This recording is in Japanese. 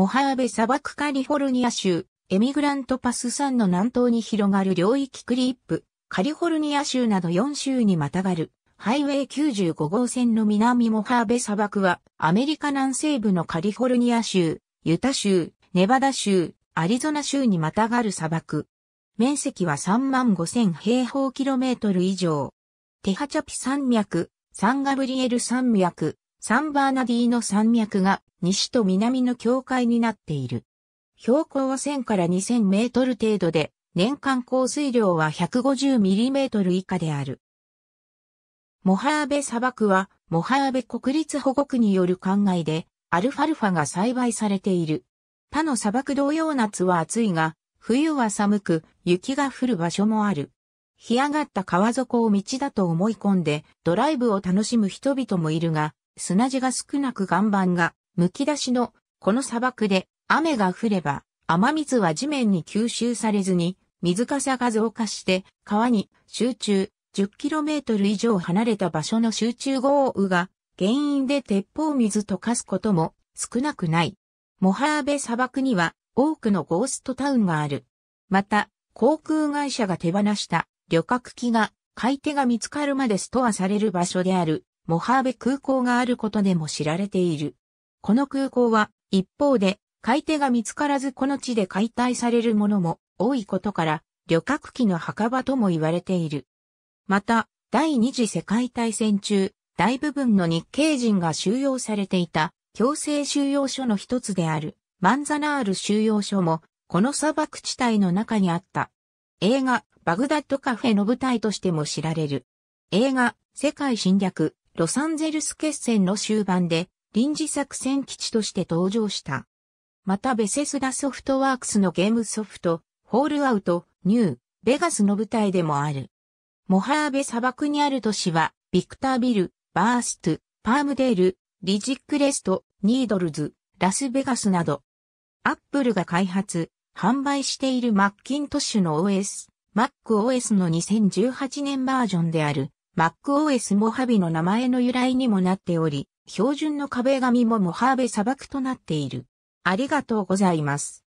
モハーベ砂漠カリフォルニア州、エミグラントパス山の南東に広がる領域クリップ、カリフォルニア州など4州にまたがる、ハイウェイ95号線の南モハーベ砂漠は、アメリカ南西部のカリフォルニア州、ユタ州、ネバダ州、アリゾナ州にまたがる砂漠。面積は3万5000平方キロメートル以上。テハチャピ山脈、サンガブリエル山脈、サンバーナディーノ山脈が西と南の境界になっている。標高は1000から2000メートル程度で、年間降水量は150ミリメートル以下である。モハーベ砂漠は、モハーベ国立保護区による灌漑で、アルファルファが栽培されている。他の砂漠同様夏は暑いが、冬は寒く、雪が降る場所もある。干上がった川底を道だと思い込んで、ドライブを楽しむ人々もいるが、砂地が少なく岩盤がむき出しのこの砂漠で雨が降れば雨水は地面に吸収されずに水かさが増加して川に集中 10km 以上離れた場所の集中豪雨が原因で鉄砲水溶かすことも少なくない。モハーベ砂漠には多くのゴーストタウンがある。また、航空会社が手放した旅客機が買い手が見つかるまでストアされる場所であるモハーベ空港があることでも知られている。この空港は、一方で、買い手が見つからずこの地で解体されるものも多いことから、旅客機の墓場とも言われている。また、第二次世界大戦中、大部分の日系人が収容されていた強制収容所の一つであるマンザナール収容所も、この砂漠地帯の中にあった。映画、バグダッドカフェの舞台としても知られる。映画、世界侵略、ロサンゼルス決戦の終盤で臨時作戦基地として登場した。またベセスダソフトワークスのゲームソフト、ホールアウト、ニュー、ベガスの舞台でもある。モハーベ砂漠にある都市は、ビクタービル、バースト、パームデール、リジックレスト、ニードルズ、ラスベガスなど。アップルが開発、販売しているマッキントッシュの OS、MacOS の2018年バージョンである MacOS モハビの名前の由来にもなっており、標準の壁紙もモハーベ砂漠となっている。ありがとうございます。